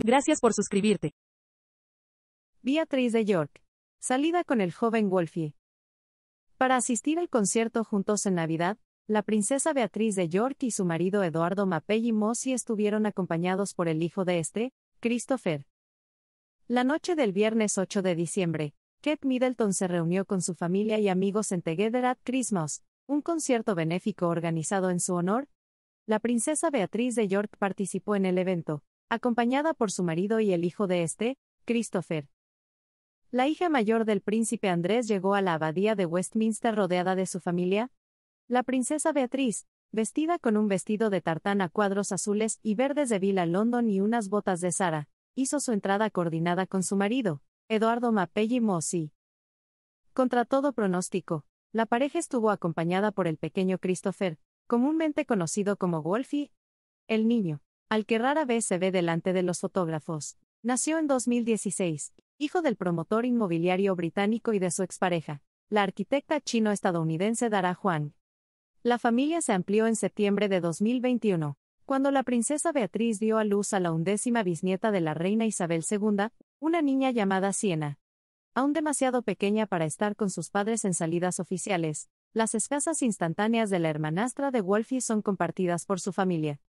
Gracias por suscribirte. Beatriz de York. Salida con el joven Wolfie. Para asistir al concierto Juntos en Navidad, la princesa Beatriz de York y su marido Eduardo Mapelli Mossi estuvieron acompañados por el hijo de este, Christopher. La noche del viernes 8 de diciembre, Kate Middleton se reunió con su familia y amigos en Together at Christmas, un concierto benéfico organizado en su honor. La princesa Beatriz de York participó en el evento, acompañada por su marido y el hijo de este, Christopher. La hija mayor del príncipe Andrés llegó a la abadía de Westminster rodeada de su familia. La princesa Beatriz, vestida con un vestido de tartana a cuadros azules y verdes de Villa London y unas botas de Sara, hizo su entrada coordinada con su marido, Eduardo Mapelli Mossi. Contra todo pronóstico, la pareja estuvo acompañada por el pequeño Christopher, comúnmente conocido como Wolfie, el niño al que rara vez se ve delante de los fotógrafos. Nació en 2016, hijo del promotor inmobiliario británico y de su expareja, la arquitecta chino-estadounidense Dara Huang. La familia se amplió en septiembre de 2021, cuando la princesa Beatriz dio a luz a la undécima bisnieta de la reina Isabel II, una niña llamada Siena. Aún demasiado pequeña para estar con sus padres en salidas oficiales, las escasas instantáneas de la hermanastra de Wolfie son compartidas por su familia.